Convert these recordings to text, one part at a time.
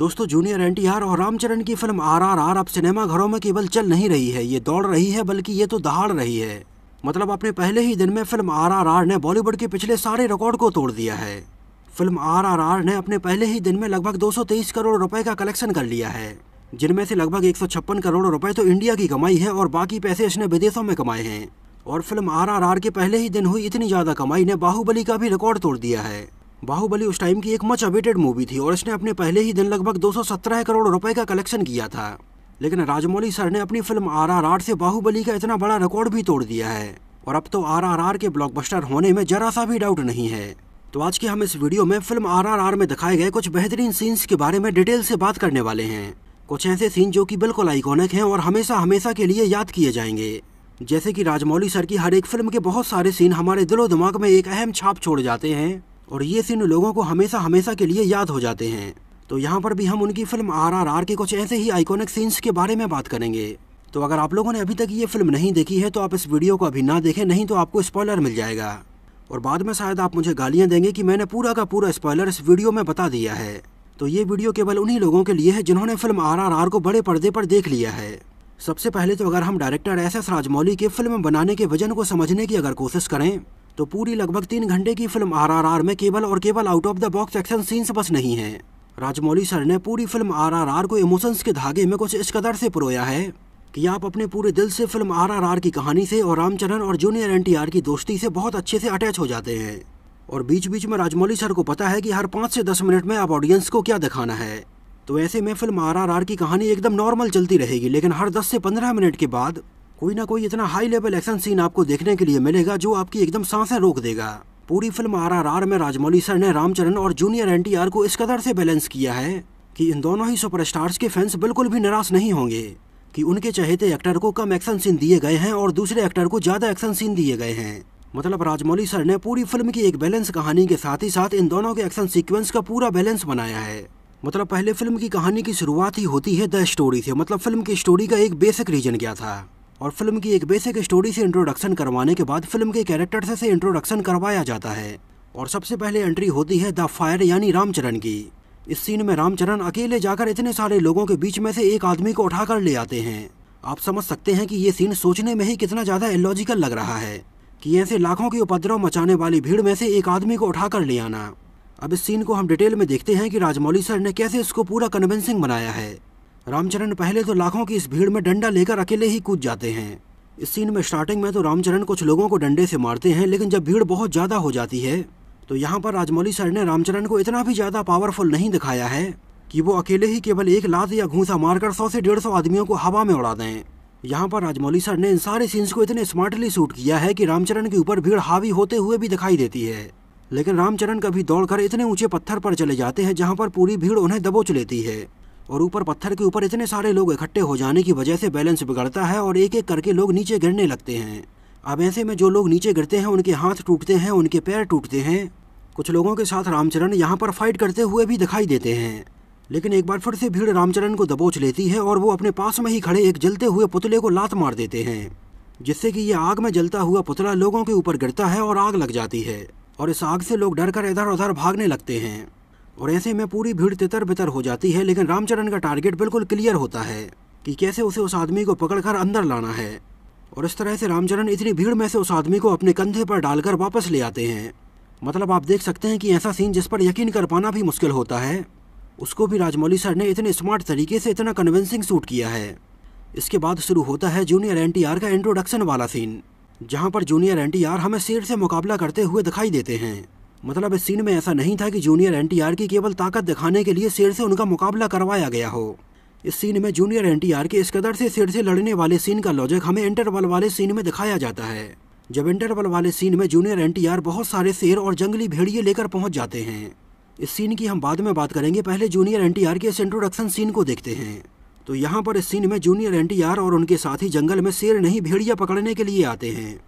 दोस्तों junior N और रामचरण की फिल्म आरआरआर अब सिनेमा घरों में केवल चल नहीं रही है ये दौड़ रही है बल्कि ये तो दहाड़ रही है मतलब अपने पहले ही दिन में फिल्म आरआरआर ने बॉलीवुड के पिछले सारे रिकॉर्ड को तोड़ दिया है फिल्म आरआरआर ने अपने पहले ही दिन में लगभग दो करोड़ रुपए का कलेक्शन कर लिया है जिनमें से लगभग एक करोड़ रुपए तो इंडिया की कमाई है और बाकी पैसे इसने विदेशों में कमाए हैं और फिल्म आर के पहले ही दिन हुई इतनी ज़्यादा कमाई ने बाहुबली का भी रिकॉर्ड तोड़ दिया है बाहुबली उस टाइम की एक मच अवेटेड मूवी थी और इसने अपने पहले ही दिन लगभग 217 करोड़ रुपए का कलेक्शन किया था लेकिन राजमौली सर ने अपनी फिल्म आरआरआर से बाहुबली का इतना बड़ा रिकॉर्ड भी तोड़ दिया है और अब तो आरआरआर के ब्लॉकबस्टर होने में जरा सा भी डाउट नहीं है तो आज के हम इस वीडियो में फिल्म आर में दिखाए गए कुछ बेहतरीन सीन्स के बारे में डिटेल से बात करने वाले हैं कुछ ऐसे सीन जो कि बिल्कुल आइकॉनिक हैं और हमेशा हमेशा के लिए याद किए जाएंगे जैसे कि राजमौली सर की हर एक फिल्म के बहुत सारे सीन हमारे दिलो दिमाग में एक अहम छाप छोड़ जाते हैं और ये सीन लोगों को हमेशा हमेशा के लिए याद हो जाते हैं तो यहाँ पर भी हम उनकी फिल्म आर के कुछ ऐसे ही आइकॉनिक सीन्स के बारे में बात करेंगे तो अगर आप लोगों ने अभी तक ये फिल्म नहीं देखी है तो आप इस वीडियो को अभी ना देखें नहीं तो आपको स्पॉयलर मिल जाएगा और बाद में शायद आप मुझे गालियाँ देंगे कि मैंने पूरा का पूरा स्पॉयलर इस वीडियो में बता दिया है तो ये वीडियो केवल उन्हीं लोगों के लिए है जिन्होंने फिल्म आर को बड़े पर्दे पर देख लिया है सबसे पहले तो अगर हम डायरेक्टर एस एस राजमौली के फिल्म बनाने के वजन को समझने की अगर कोशिश करें तो पूरी लगभग तीन घंटे की फिल्म आरआरआर में केवल और केवल out of the box action scenes बस नहीं है राजमौली सर ने पूरी फिल्म आरआरआर को इमोशंस के धागे में कुछ इस कदर से परोया है कि आप अपने पूरे दिल से फिल्म आरआरआर की कहानी से और रामचरण और जूनियर एन की दोस्ती से बहुत अच्छे से अटैच हो जाते हैं और बीच बीच में राजमौली सर को पता है कि हर पाँच से दस मिनट में आप ऑडियंस को क्या दिखाना है तो ऐसे में फिल्म आरआरआर की कहानी एकदम नॉर्मल चलती रहेगी लेकिन हर दस से पंद्रह मिनट के बाद कोई ना कोई इतना हाई लेवल एक्शन सीन आपको देखने के लिए मिलेगा जो आपकी एकदम सांसें रोक देगा पूरी फिल्म आरआरआर में राजमौली सर ने रामचरण और जूनियर एनटीआर को इस कदर से बैलेंस किया है कि इन दोनों ही सुपरस्टार्स के फैंस बिल्कुल भी निराश नहीं होंगे कि उनके चहेते एक्टर को कम एक्शन सीन दिए गए हैं और दूसरे एक्टर को ज्यादा एक्शन सीन दिए गए हैं मतलब राजमौली सर ने पूरी फिल्म की एक बैलेंस कहानी के साथ ही साथ इन दोनों के एक्शन सीक्वेंस का पूरा बैलेंस बनाया है मतलब पहले फिल्म की कहानी की शुरुआत ही होती है द स्टोरी से मतलब फिल्म की स्टोरी का एक बेसिक रीजन क्या था और फिल्म की एक बेसिक स्टोरी से इंट्रोडक्शन करवाने के बाद फिल्म के कैरेक्टर से, इंट्रोडक्शन करवाया जाता है और सबसे पहले एंट्री होती है द फायर यानी रामचरण की इस सीन में रामचरण अकेले जाकर इतने सारे लोगों के बीच में से एक आदमी को उठाकर ले आते हैं आप समझ सकते हैं कि ये सीन सोचने में ही कितना ज़्यादा एलॉजिकल लग रहा है कि ऐसे लाखों के उपद्रव मचाने वाली भीड़ में से एक आदमी को उठाकर ले आना अब इस सीन को हम डिटेल में देखते हैं कि राजमौली सर ने कैसे इसको पूरा कन्विंसिंग बनाया है रामचरण पहले तो लाखों की इस भीड़ में डंडा लेकर अकेले ही कूद जाते हैं इस सीन में स्टार्टिंग में तो रामचरण कुछ लोगों को डंडे से मारते हैं लेकिन जब भीड़ बहुत ज़्यादा हो जाती है तो यहाँ पर राजमौली सर ने रामचरण को इतना भी ज़्यादा पावरफुल नहीं दिखाया है कि वो अकेले ही केवल एक लात या घूसा मारकर सौ से डेढ़ सौ आदमियों को हवा में उड़ा दें यहाँ पर राजमौली सर ने इन सारे सीन्स को इतने स्मार्टली शूट किया है कि रामचरण के ऊपर भीड़ हावी होते हुए भी दिखाई देती है लेकिन रामचरण कभी दौड़कर इतने ऊंचे पत्थर पर चले जाते हैं जहाँ पर पूरी भीड़ उन्हें दबोच लेती है और ऊपर पत्थर के ऊपर इतने सारे लोग इकट्ठे हो जाने की वजह से बैलेंस बिगड़ता है और एक एक करके लोग नीचे गिरने लगते हैं अब ऐसे में जो लोग नीचे गिरते हैं उनके हाथ टूटते हैं उनके पैर टूटते हैं कुछ लोगों के साथ रामचरण यहाँ पर फाइट करते हुए भी दिखाई देते हैं लेकिन एक बार फिर से भीड़ रामचरण को दबोच लेती है और वो अपने पास में ही खड़े एक जलते हुए पुतले को लात मार देते हैं जिससे कि ये आग में जलता हुआ पुतला लोगों के ऊपर गिरता है और आग लग जाती है और इस आग से लोग डर कर इधर उधर भागने लगते हैं और ऐसे में पूरी भीड़ तितर बितर हो जाती है लेकिन रामचरण का टारगेट बिल्कुल क्लियर होता है कि कैसे उसे उस आदमी को पकड़कर अंदर लाना है और इस तरह से रामचरण इतनी भीड़ में से उस आदमी को अपने कंधे पर डालकर वापस ले आते हैं मतलब आप देख सकते हैं कि ऐसा सीन जिस पर यकीन कर पाना भी मुश्किल होता है उसको भी राजमौली सर ने इतने स्मार्ट तरीके से इतना कन्विंसिंग सूट किया है इसके बाद शुरू होता है जूनियर एन का इंट्रोडक्शन वाला सीन जहाँ पर जूनियर एन हमें शेर से मुकाबला करते हुए दिखाई देते हैं मतलब इस सीन में ऐसा नहीं था कि जूनियर एन की केवल ताकत दिखाने के लिए शेर से उनका मुकाबला करवाया गया हो इस सीन में जूनियर आर के इस कदर से शेर से लड़ने वाले सीन का लॉजिक हमें इंटरवल वाले सीन में दिखाया जाता है जब इंटरवल वाले सीन में जूनियर आर बहुत सारे शेर और जंगली भेड़िए लेकर पहुंच जाते हैं इस सीन की हम बाद में बात करेंगे पहले जूनियर आर के इस इंट्रोडक्शन सीन को देखते हैं तो यहाँ पर इस सीन में जूनियर आर और उनके साथी जंगल में शेर नहीं भेड़िया पकड़ने के लिए आते हैं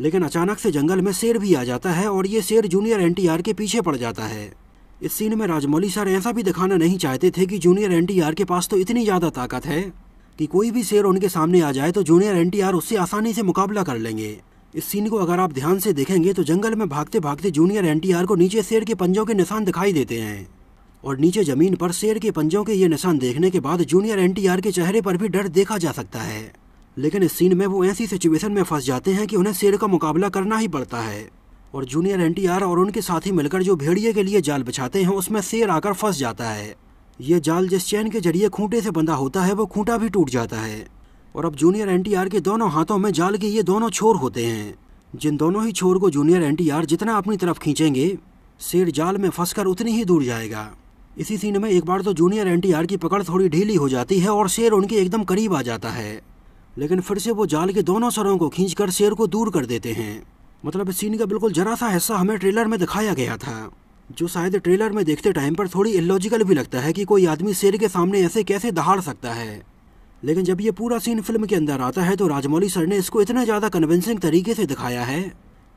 लेकिन अचानक से जंगल में शेर भी आ जाता है और ये शेर जूनियर एन के पीछे पड़ जाता है इस सीन में राजमौली सर ऐसा भी दिखाना नहीं चाहते थे कि जूनियर एन के पास तो इतनी ज़्यादा ताकत है कि कोई भी शेर उनके सामने आ जाए तो जूनियर एन उससे आसानी से मुकाबला कर लेंगे इस सीन को अगर आप ध्यान से देखेंगे तो जंगल में भागते भागते जूनियर एन को नीचे शेर के पंजों के निशान दिखाई देते हैं और नीचे जमीन पर शेर के पंजों के ये निशान देखने के बाद जूनियर एन के चेहरे पर भी डर देखा जा सकता है लेकिन इस सीन में वो ऐसी सिचुएशन में फंस जाते हैं कि उन्हें शेर का मुकाबला करना ही पड़ता है और जूनियर एन और उनके साथी मिलकर जो भेड़िए के लिए जाल बिछाते हैं उसमें शेर आकर फंस जाता है ये जाल जिस चैन के जरिए खूंटे से बंधा होता है वो खूंटा भी टूट जाता है और अब जूनियर एन के दोनों हाथों में जाल के ये दोनों छोर होते हैं जिन दोनों ही छोर को जूनियर एन जितना अपनी तरफ खींचेंगे शेर जाल में फंस उतनी ही दूर जाएगा इसी सीन में एक बार तो जूनियर एन की पकड़ थोड़ी ढीली हो जाती है और शेर उनके एकदम करीब आ जाता है लेकिन फिर से वो जाल के दोनों सरों को खींचकर शेर को दूर कर देते हैं मतलब इस सीन का बिल्कुल जरा सा हिस्सा हमें ट्रेलर में दिखाया गया था जो शायद ट्रेलर में देखते टाइम पर थोड़ी इलॉजिकल भी लगता है कि कोई आदमी शेर के सामने ऐसे कैसे दहाड़ सकता है लेकिन जब ये पूरा सीन फिल्म के अंदर आता है तो राजमौली सर ने इसको इतना ज़्यादा कन्विंसिंग तरीके से दिखाया है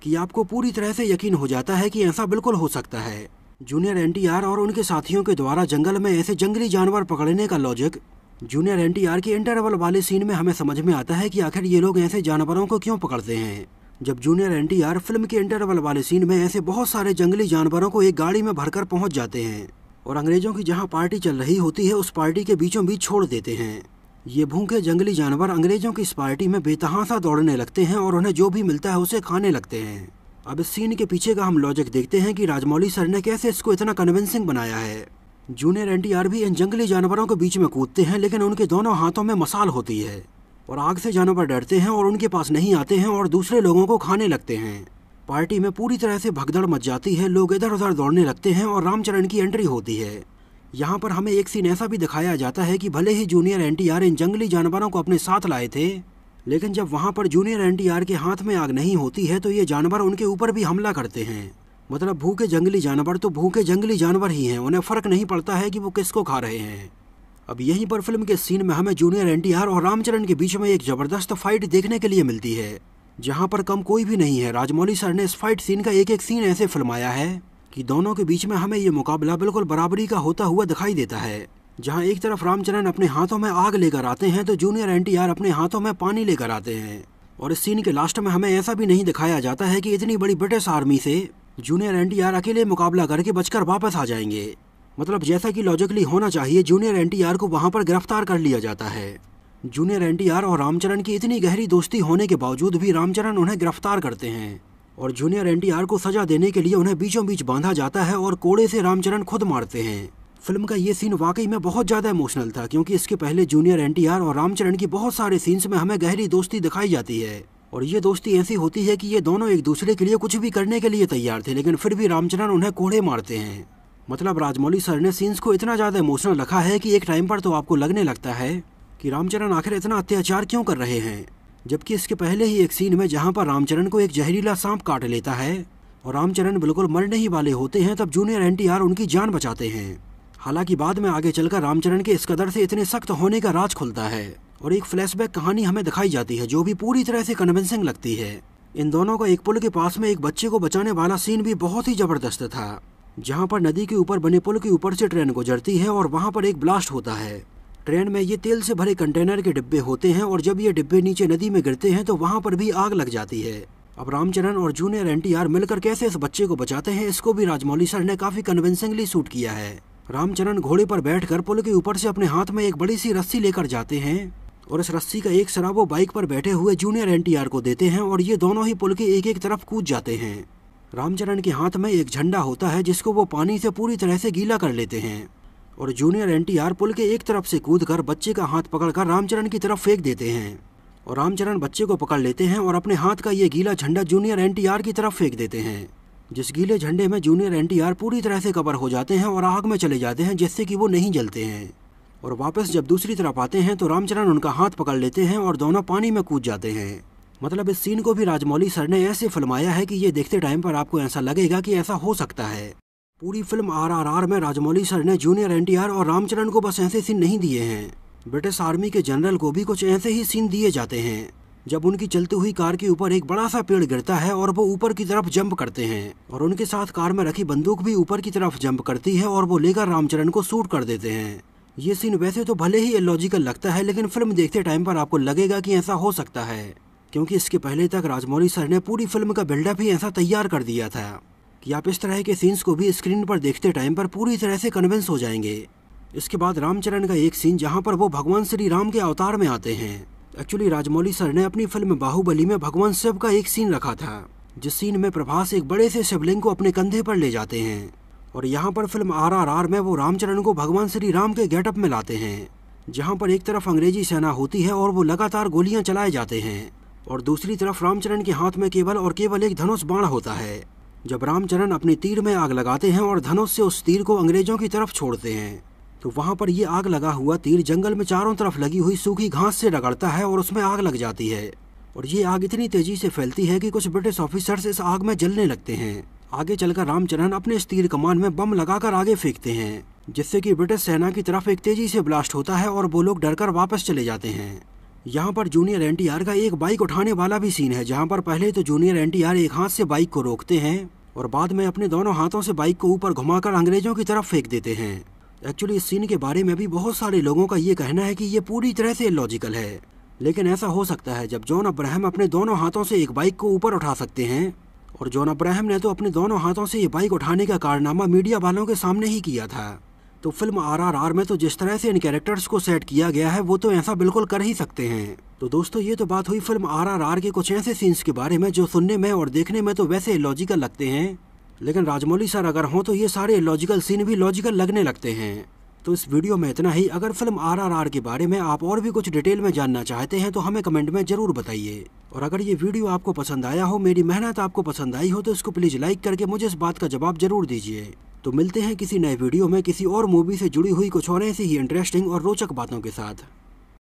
कि आपको पूरी तरह से यकीन हो जाता है कि ऐसा बिल्कुल हो सकता है जूनियर एनटीआर और उनके साथियों के द्वारा जंगल में ऐसे जंगली जानवर पकड़ने का लॉजिक जूनियर एनटीआर के इंटरवल वाले सीन में हमें समझ में आता है कि आखिर ये लोग ऐसे जानवरों को क्यों पकड़ते हैं जब जूनियर एनटीआर फिल्म के इंटरवल वाले सीन में ऐसे बहुत सारे जंगली जानवरों को एक गाड़ी में भरकर पहुंच जाते हैं और अंग्रेजों की जहां पार्टी चल रही होती है उस पार्टी के बीचों बीच छोड़ देते हैं ये भूखे जंगली जानवर अंग्रेजों की इस पार्टी में बेतहासा दौड़ने लगते हैं और उन्हें जो भी मिलता है उसे खाने लगते हैं अब इस सीन के पीछे का हम लॉजिक देखते हैं कि राजमौली सर ने कैसे इसको इतना कन्विंसिंग बनाया है जूनियर भी इन जंगली जानवरों के बीच में कूदते हैं लेकिन उनके दोनों हाथों में मसाल होती है और आग से जानवर डरते हैं और उनके पास नहीं आते हैं और दूसरे लोगों को खाने लगते हैं पार्टी में पूरी तरह से भगदड़ मच जाती है लोग इधर उधर दौड़ने लगते हैं और रामचरण की एंट्री होती है यहाँ पर हमें एक सीन ऐसा भी दिखाया जाता है कि भले ही जूनियर एन इन जंगली जानवरों को अपने साथ लाए थे लेकिन जब वहाँ पर जूनियर एन के हाथ में आग नहीं होती है तो ये जानवर उनके ऊपर भी हमला करते हैं मतलब भूखे जंगली जानवर तो भूखे जंगली जानवर ही हैं उन्हें फ़र्क नहीं पड़ता है कि वो किसको खा रहे हैं अब यहीं पर फिल्म के सीन में हमें जूनियर एन और रामचरण के बीच में एक ज़बरदस्त फाइट देखने के लिए मिलती है जहाँ पर कम कोई भी नहीं है राजमौली सर ने इस फाइट सीन का एक एक सीन ऐसे फिल्माया है कि दोनों के बीच में हमें ये मुकाबला बिल्कुल बराबरी का होता हुआ दिखाई देता है जहाँ एक तरफ रामचरण अपने हाथों में आग लेकर आते हैं तो जूनियर एन अपने हाथों में पानी लेकर आते हैं और इस सीन के लास्ट में हमें ऐसा भी नहीं दिखाया जाता है कि इतनी बड़ी ब्रिटिश आर्मी से जूनियर एन अकेले मुकाबला करके बचकर वापस आ जाएंगे मतलब जैसा कि लॉजिकली होना चाहिए जूनियर एन को वहाँ पर गिरफ्तार कर लिया जाता है जूनियर एन और रामचरण की इतनी गहरी दोस्ती होने के बावजूद भी रामचरण उन्हें गिरफ्तार करते हैं और जूनियर एन को सजा देने के लिए उन्हें बीचों बीच बांधा जाता है और कोड़े से रामचरण खुद मारते हैं फिल्म का ये सीन वाकई में बहुत ज़्यादा इमोशनल था क्योंकि इसके पहले जूनियर एन और रामचरण की बहुत सारे सीन्स में हमें गहरी दोस्ती दिखाई जाती है और ये दोस्ती ऐसी होती है कि ये दोनों एक दूसरे के लिए कुछ भी करने के लिए तैयार थे लेकिन फिर भी रामचरण उन्हें कोड़े मारते हैं मतलब राजमौली सर ने सीन्स को इतना ज़्यादा इमोशनल रखा है कि एक टाइम पर तो आपको लगने लगता है कि रामचरण आखिर इतना अत्याचार क्यों कर रहे हैं जबकि इसके पहले ही एक सीन में जहाँ पर रामचरण को एक जहरीला सांप काट लेता है और रामचरण बिल्कुल मरने ही वाले होते हैं तब जूनियर एन उनकी जान बचाते हैं हालांकि बाद में आगे चलकर रामचरण के इस कदर से इतने सख्त होने का राज खुलता है और एक फ्लैशबैक कहानी हमें दिखाई जाती है जो भी पूरी तरह से कन्विंसिंग लगती है इन दोनों का एक पुल के पास में एक बच्चे को बचाने वाला सीन भी बहुत ही जबरदस्त था जहाँ पर नदी के ऊपर बने पुल के ऊपर से ट्रेन गुजरती है और वहाँ पर एक ब्लास्ट होता है ट्रेन में ये तेल से भरे कंटेनर के डिब्बे होते हैं और जब ये डिब्बे नीचे नदी में गिरते हैं तो वहाँ पर भी आग लग जाती है अब रामचरण और जूनियर एन मिलकर कैसे इस बच्चे को बचाते हैं इसको भी राजमौली सर ने काफी कन्विंसिंगली शूट किया है रामचरण घोड़े पर बैठकर पुल के ऊपर से अपने हाथ में एक बड़ी सी रस्सी लेकर जाते हैं और इस रस्सी का एक सरा वो बाइक पर बैठे हुए जूनियर एन को देते हैं और ये दोनों ही पुल के एक एक तरफ कूद जाते हैं रामचरण के हाथ में एक झंडा होता है जिसको वो पानी से पूरी तरह से गीला कर लेते हैं और जूनियर एन पुल के एक तरफ से कूद कर बच्चे का हाथ पकड़कर रामचरण की तरफ फेंक देते हैं और रामचरण बच्चे को पकड़ लेते हैं और अपने हाथ का ये गीला झंडा जूनियर एन की तरफ फेंक देते हैं जिस गीले झंडे में जूनियर एन पूरी तरह से कवर हो जाते हैं और आग में चले जाते हैं जिससे कि वो नहीं जलते हैं और वापस जब दूसरी तरफ आते हैं तो रामचरण उनका हाथ पकड़ लेते हैं और दोनों पानी में कूद जाते हैं मतलब इस सीन को भी राजमौली सर ने ऐसे फिल्माया है कि ये देखते टाइम पर आपको ऐसा लगेगा कि ऐसा हो सकता है पूरी फिल्म आरआरआर में राजमौली सर ने जूनियर एनटीआर और रामचरण को बस ऐसे सीन नहीं दिए हैं ब्रिटिश आर्मी के जनरल को भी कुछ ऐसे ही सीन दिए जाते हैं जब उनकी चलती हुई कार के ऊपर एक बड़ा सा पेड़ गिरता है और वो ऊपर की तरफ जंप करते हैं और उनके साथ कार में रखी बंदूक भी ऊपर की तरफ जंप करती है और वो लेकर रामचरण को सूट कर देते हैं ये सीन वैसे तो भले ही लॉजिकल लगता है लेकिन फिल्म देखते टाइम पर आपको लगेगा कि ऐसा हो सकता है क्योंकि इसके पहले तक राजमौली सर ने पूरी फिल्म का बिल्डअप ही ऐसा तैयार कर दिया था कि आप इस तरह के सीन्स को भी स्क्रीन पर देखते टाइम पर पूरी तरह से कन्विंस हो जाएंगे इसके बाद रामचरण का एक सीन जहाँ पर वो भगवान श्री राम के अवतार में आते हैं एक्चुअली राजमौली सर ने अपनी फिल्म बाहुबली में भगवान शिव का एक सीन रखा था जिस सीन में प्रभास एक बड़े से शिवलिंग को अपने कंधे पर ले जाते हैं और यहाँ पर फिल्म आरआरआर में वो रामचरण को भगवान श्री राम के गेटअप में लाते हैं जहाँ पर एक तरफ अंग्रेजी सेना होती है और वो लगातार गोलियाँ चलाए जाते हैं और दूसरी तरफ रामचरण के हाथ में केवल और केवल एक धनुष बाण होता है जब रामचरण अपने तीर में आग लगाते हैं और धनुष से उस तीर को अंग्रेजों की तरफ छोड़ते हैं तो वहाँ पर ये आग लगा हुआ तीर जंगल में चारों तरफ लगी हुई सूखी घास से रगड़ता है और उसमें आग लग जाती है और ये आग इतनी तेजी से फैलती है कि कुछ ब्रिटिश ऑफिसर्स इस आग में जलने लगते हैं आगे चलकर रामचरण अपने इस तीर कमान में बम लगाकर आगे फेंकते हैं जिससे कि ब्रिटिश सेना की तरफ एक तेजी से ब्लास्ट होता है और वो लोग डरकर वापस चले जाते हैं यहाँ पर जूनियर एन का एक बाइक उठाने वाला भी सीन है जहाँ पर पहले तो जूनियर एन एक हाथ से बाइक को रोकते हैं और बाद में अपने दोनों हाथों से बाइक को ऊपर घुमाकर अंग्रेजों की तरफ फेंक देते हैं एक्चुअली इस सीन के बारे में भी बहुत सारे लोगों का ये कहना है कि ये पूरी तरह से लॉजिकल है लेकिन ऐसा हो सकता है जब जॉन अब्राहम अपने दोनों हाथों से एक बाइक को ऊपर उठा सकते हैं और जॉन अब्राहम ने तो अपने दोनों हाथों से ये बाइक उठाने का कारनामा मीडिया वालों के सामने ही किया था तो फिल्म आरआरआर में तो जिस तरह से इन कैरेक्टर्स को सेट किया गया है वो तो ऐसा बिल्कुल कर ही सकते हैं तो दोस्तों ये तो बात हुई फिल्म आरआरआर के कुछ ऐसे सीन्स के बारे में जो सुनने में और देखने में तो वैसे लॉजिकल लगते हैं लेकिन राजमौली सर अगर हों तो ये सारे लॉजिकल सीन भी लॉजिकल लगने लगते हैं तो इस वीडियो में इतना ही अगर फिल्म आरआरआर के बारे में आप और भी कुछ डिटेल में जानना चाहते हैं तो हमें कमेंट में जरूर बताइए और अगर ये वीडियो आपको पसंद आया हो मेरी मेहनत आपको पसंद आई हो तो इसको प्लीज़ लाइक करके मुझे इस बात का जवाब जरूर दीजिए तो मिलते हैं किसी नए वीडियो में किसी और मूवी से जुड़ी हुई कुछ और ऐसी ही इंटरेस्टिंग और रोचक बातों के साथ